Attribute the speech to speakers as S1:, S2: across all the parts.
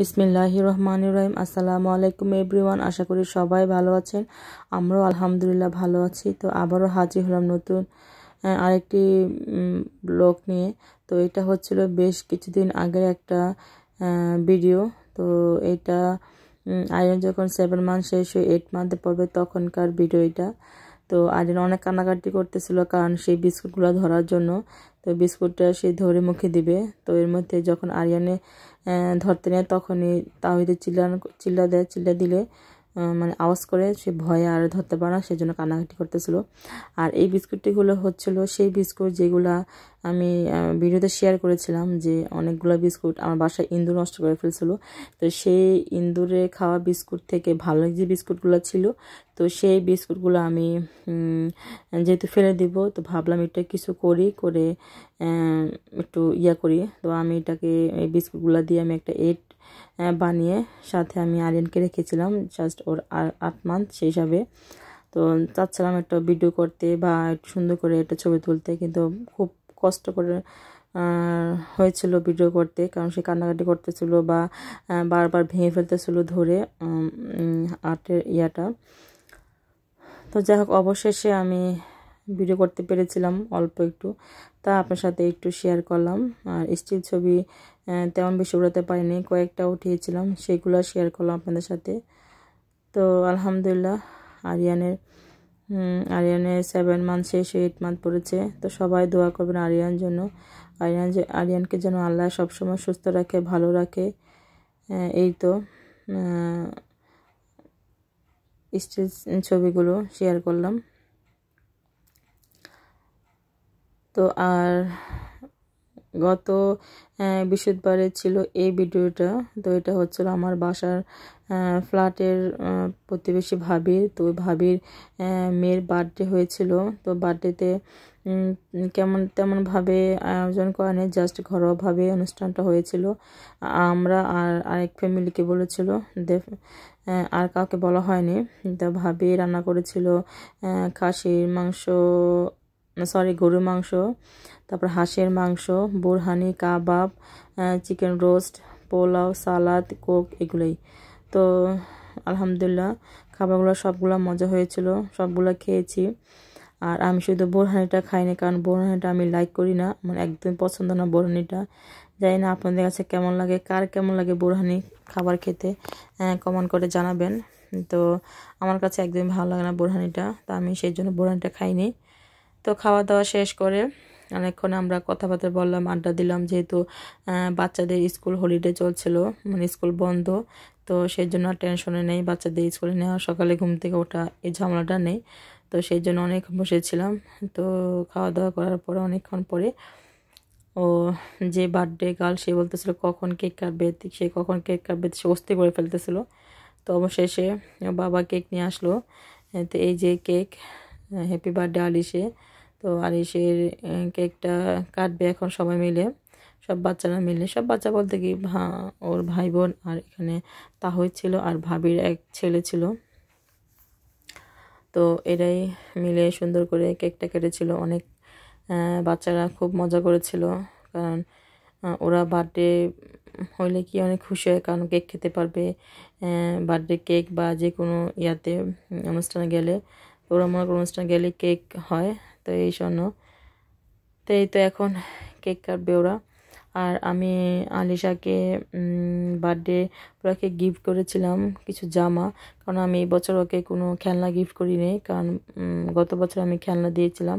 S1: বিসমিল্লাহ রহমান রহিম আসসালামু আলাইকুম এভরিওয়ান আশা করি সবাই ভালো আছেন আমরাও আলহামদুলিল্লাহ ভালো আছি তো আবারও হাজির হলাম নতুন আরেকটি ব্লগ নিয়ে তো এটা হচ্ছিল বেশ কিছুদিন আগের একটা ভিডিও তো এটা আইন যখন সেভেন মান্থ শেষ হয়ে এইট মান্থে পড়বে তখনকার ভিডিও এটা তো আরিন অনেক কান্নাকাটি করতেছিল কারণ সেই বিস্কুটগুলো ধরার জন্য তো বিস্কুটটা সে ধরে মুখে দিবে তো এর মধ্যে যখন আরিয়ানে ধরতে নেয় তখনই তাহিদে চিল্লান চিল্লা দেয় চিল্লা দিলে মানে আওয়াজ করে সে ভয়ে আর ধরতে পারে না সেজন্য কান্নাকাটি করতেছিল আর এই বিস্কুটটিগুলো হচ্ছিল সেই বিস্কুট যেগুলা আমি ভিডিওতে শেয়ার করেছিলাম যে অনেকগুলো বিস্কুট আমার বাসায় ইন্দুর নষ্ট করে ফেলছিলো তো সেই ইন্দুরে খাওয়া বিস্কুট থেকে ভালো যে বিস্কুটগুলো ছিল তো সেই বিস্কুটগুলো আমি যেহেতু ফেলে দিব তো ভাবলাম এটা কিছু করি করে একটু ইয়া করি তো আমি এটাকে এই বিস্কুটগুলো দিয়ে আমি একটা এড বানিয়ে সাথে আমি আরিয়ানকে রেখেছিলাম জাস্ট ওর আট মান্থ সেই হিসাবে তো চাচ্ছিলাম একটা ভিডিও করতে বা একটু সুন্দর করে একটা ছবি তুলতে কিন্তু খুব কষ্ট করে হয়েছিল ভিডিও করতে কারণ সে কান্নাকাটি করতেছিল বা বারবার ভেঙে ফেলতেছিল ধরে আর্টের ইয়াটা তো যাই হোক অবশেষে আমি ভিডিও করতে পেরেছিলাম অল্প একটু তা আপনার সাথে একটু শেয়ার করলাম আর স্টিল ছবি তেমন বেশি উড়াতে পারিনি কয়েকটা উঠিয়েছিলাম সেগুলো শেয়ার করলাম আপনাদের সাথে তো আলহামদুলিল্লাহ আরিয়ানের আরিয়ানের সেভেন মান্থ শেষ এইট মান্থ পড়েছে তো সবাই দোয়া করবেন আরিয়ান জন্য আরিয়ান যে আরিয়ানকে যেন আল্লাহ সবসময় সুস্থ রাখে ভালো রাখে এই তো স্টেজ ছবিগুলো শেয়ার করলাম তো আর গত বৃহস্পতিবারে ছিল এই ভিডিওটা তো এটা হচ্ছিল আমার বাসার ফ্ল্যাটের প্রতিবেশী ভাবির তো ওই ভাবির মেয়ের বার্থডে হয়েছিল তো বার্থডেতে কেমন তেমনভাবে আয়োজন করেনি জাস্ট ঘরোয়াভাবে অনুষ্ঠানটা হয়েছিল আমরা আর আরেক ফ্যামিলিকে বলেছিল আর কাউকে বলা হয়নি তা ভাবি রান্না করেছিল খাসির মাংস সরি গরু মাংস তারপর হাঁসের মাংস borhani kebab chicken roast pulao salad Coke এগুলোই তো আলহামদুলিল্লাহ খাবারগুলো সবগুলো মজা হয়েছিল সবগুলো খেয়েছি আর আমি শুধু বোরহানিটা খাই না কারণ বোরহানিটা আমি লাইক করি না মানে একদম পছন্দ না বোরহানিটা জানি না আপনাদের কাছে কেমন লাগে কার কেমন লাগে বোরহানি খাবার খেতে কমেন্ট করে জানাবেন তো আমার কাছে একদমই ভালো লাগে না বোরহানিটা তো আমি সেই জন্য বোরহানিটা খাইনি তো খাওয়া দাওয়া শেষ করে অনেকক্ষণ আমরা কথাবার্তা বললাম আড্ডা দিলাম যেহেতু বাচ্চাদের স্কুল হলিডে চলছিল মানে স্কুল বন্ধ তো সেই জন্য আর টেনশনে নেই বাচ্চাদের স্কুলে নেওয়া সকালে ঘুম থেকে ওঠা এই ঝামেলাটা নেই তো সেই জন্য অনেক বসেছিলাম তো খাওয়া দাওয়া করার পরে অনেকক্ষণ পরে ও যে বার্থডে গার্ল সে বলতেছিল কখন কেক কাটবে সে কখন কেক কাটবে সে অস্থির করে ফেলতেছিল তো অবশেষে বাবা কেক নিয়ে আসলো তো এই যে কেক হ্যাপি বার্থডে আলিশে তো এসে কেকটা কাটবে এখন সবাই মিলে সব বাচ্চারা মিলে সব বাচ্চা বলতে কি ভা ওর ভাই বোন আর এখানে তাহই ছিল আর ভাবির এক ছেলে ছিল তো এরাই মিলে সুন্দর করে কেকটা কেটেছিল অনেক বাচ্চারা খুব মজা করেছিল কারণ ওরা বার্থডে হইলে কি অনেক খুশি হয় কারণ কেক খেতে পারবে বার্থডে কেক বা যে কোনো ইয়াতে অনুষ্ঠানে গেলে ওরা মনে করো অনুষ্ঠানে গেলে কেক হয় তো এই জন্য তো এই তো এখন কেক কাটবে ওরা আর আমি আলিশাকে বার্থডে ওরাকে গিফট করেছিলাম কিছু জামা কারণ আমি এই বছর ওকে কোনো খেলনা গিফট করিনি কারণ গত বছর আমি খেলনা দিয়েছিলাম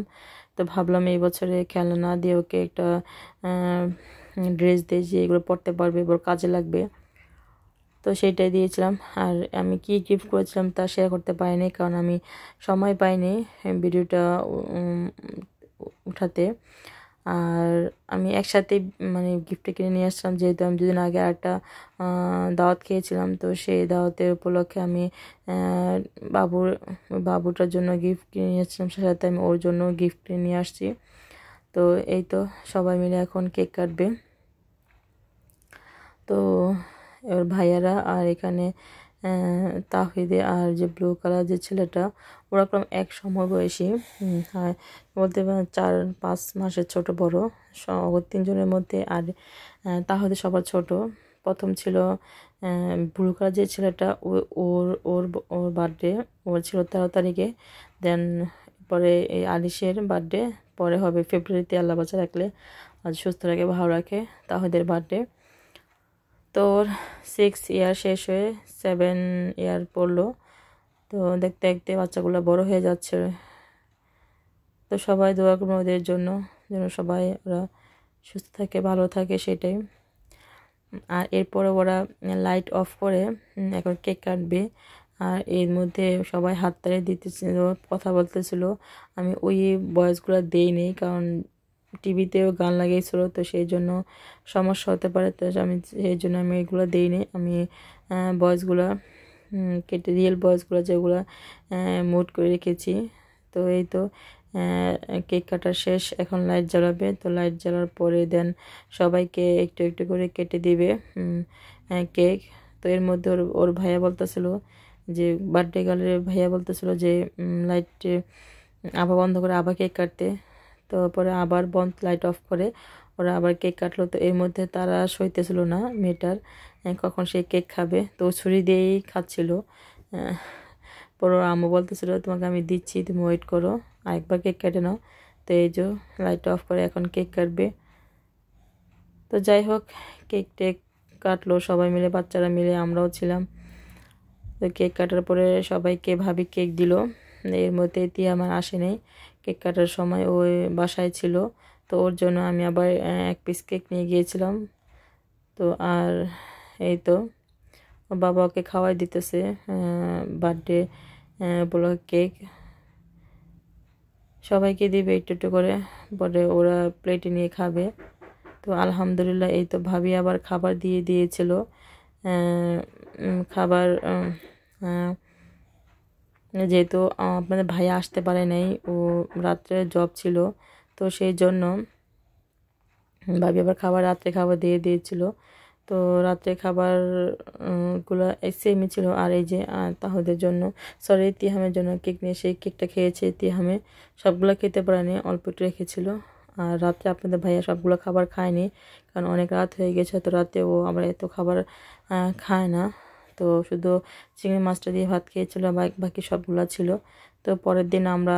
S1: তো ভাবলাম এই বছরে খেলনা দিয়ে ওকে একটা ড্রেস দিয়ে যে এগুলো পরতে পারবে এবার কাজে লাগবে তো সেটাই দিয়েছিলাম আর আমি কি গিফট করেছিলাম তা শেয়ার করতে পারিনি কারণ আমি সময় পাইনি ভিডিওটা উঠাতে আর আমি একসাথে মানে গিফটটা কিনে নিয়ে আসলাম যেহেতু আমি দুদিন আগে একটা দাওয়াত খেয়েছিলাম তো সেই দাওয়াতের উপলক্ষে আমি বাবুর বাবুটার জন্য গিফট কিনে নিয়ে আসছিলাম সাথে আমি ওর জন্য গিফট কিনে নিয়ে আসছি তো এই তো সবাই মিলে এখন কেক কাটবে তো এবার ভাইয়ারা আর এখানে তাহিদে আর যে ব্লু কালার যে ছেলেটা ওরা কম এক সময় বয়সী হ্যাঁ বলতে চার পাঁচ মাসের ছোট বড় তিনজনের মধ্যে আর তাহলে সবার ছোট প্রথম ছিল ব্লু কালার যে ছেলেটা ওর ওর ওর বার্থডে ওর ছিল তেরো তারিখে দেন পরে এই আলিশের বার্থডে পরে হবে ফেব্রুয়ারিতে আল্লাহ বাচ্চা রাখলে আজ সুস্থ রাখে ভালো রাখে তাহিদের বার্থডে তোর সিক্স ইয়ার শেষ হয়ে সেভেন ইয়ার পড়লো তো দেখতে দেখতে বাচ্চাগুলো বড় হয়ে যাচ্ছে তো সবাই দোয়া করবো ওদের জন্য যেন সবাই ওরা সুস্থ থাকে ভালো থাকে সেটাই আর এরপরে ওরা লাইট অফ করে এখন কেক কাটবে আর এর মধ্যে সবাই হাততালি দিতেছিল কথা বলতেছিল আমি ওই বয়সগুলো দিই নেই কারণ টিভিতেও গান লাগিয়েছিল তো সেই জন্য সমস্যা হতে পারে তো আমি সেই জন্য আমি এগুলো দিইনি আমি বয়সগুলো কেটে রিয়েল বয়সগুলো যেগুলো মুড করে রেখেছি তো এই তো কেক কাটা শেষ এখন লাইট জ্বালাবে তো লাইট জ্বালার পরে দেন সবাইকে একটু একটু করে কেটে দিবে কেক তো এর মধ্যে ওর ওর ভাইয়া বলতেছিল যে বার্থডে গার্লের ভাইয়া বলতেছিল যে লাইট আবা বন্ধ করে আবার কেক কাটতে তো পরে আবার বন্ধ লাইট অফ করে ওরা আবার কেক কাটলো তো এর মধ্যে তারা সইতেছিল না মেয়েটার হ্যাঁ, কখন সে কেক খাবে তো ছুরি দিয়েই খাচ্ছিল পরে ওর আম্মু বলতেছিল তোমাকে আমি দিচ্ছি তুমি ওয়েট করো আরেকবার কেক কেটে নাও তো এই যে লাইট অফ করে এখন কেক কাটবে তো যাই হোক কেক টেক কাটলো সবাই মিলে বাচ্চারা মিলে আমরাও ছিলাম তো কেক কাটার পরে সবাইকে ভাবি কেক দিল এর মধ্যে তিয়ামার আসে নেই কেক কাটার সময় ও বাসায় ছিল তো ওর জন্য আমি আবার এক পিস কেক নিয়ে গিয়েছিলাম তো আর এই তো বাবা ওকে খাওয়াই দিতেছে বার্থডে বলো কেক সবাইকে দিবে একটু একটু করে পরে ওরা প্লেটে নিয়ে খাবে তো আলহামদুলিল্লাহ এই তো ভাবি আবার খাবার দিয়ে দিয়েছিল খাবার যেহেতু আপনাদের ভাইয়া আসতে পারে নাই ও রাত্রে জব ছিল তো সেই জন্য ভাবি আবার খাবার রাত্রে খাবার দিয়ে দিয়েছিল তো রাত্রে খাবারগুলো সেমই ছিল আর এই যে তাহাদের জন্য সরি তিহামের জন্য কেক নিয়ে সেই কেকটা খেয়েছে তিহামে সবগুলো খেতে পারেনি অল্প একটু রেখেছিল আর রাত্রে আপনাদের ভাইয়া সবগুলো খাবার খায়নি কারণ অনেক রাত হয়ে গেছে তো রাতে ও আবার এত খাবার খায় না তো শুধু চিংড়ি মাছটা দিয়ে ভাত খেয়েছিল বাকি সবগুলো ছিল তো পরের দিন আমরা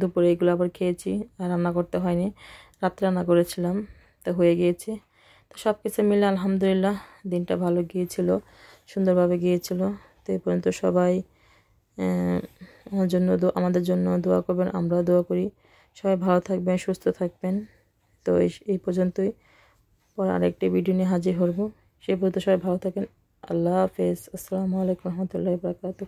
S1: দুপুরে এগুলো আবার খেয়েছি আর রান্না করতে হয়নি রাত্রে রান্না করেছিলাম তো হয়ে গিয়েছে তো সব কিছু মিলে আলহামদুলিল্লাহ দিনটা ভালো গিয়েছিল সুন্দরভাবে গিয়েছিল তো এই পর্যন্ত সবাই আমার জন্য আমাদের জন্য দোয়া করবেন আমরাও দোয়া করি সবাই ভালো থাকবেন সুস্থ থাকবেন তো এই পর্যন্তই পর আরেকটি ভিডিও নিয়ে হাজির হব সেই পর্যন্ত সবাই ভালো থাকেন अल्लाह हाफिज़ अल्लाम वरहमल वर्का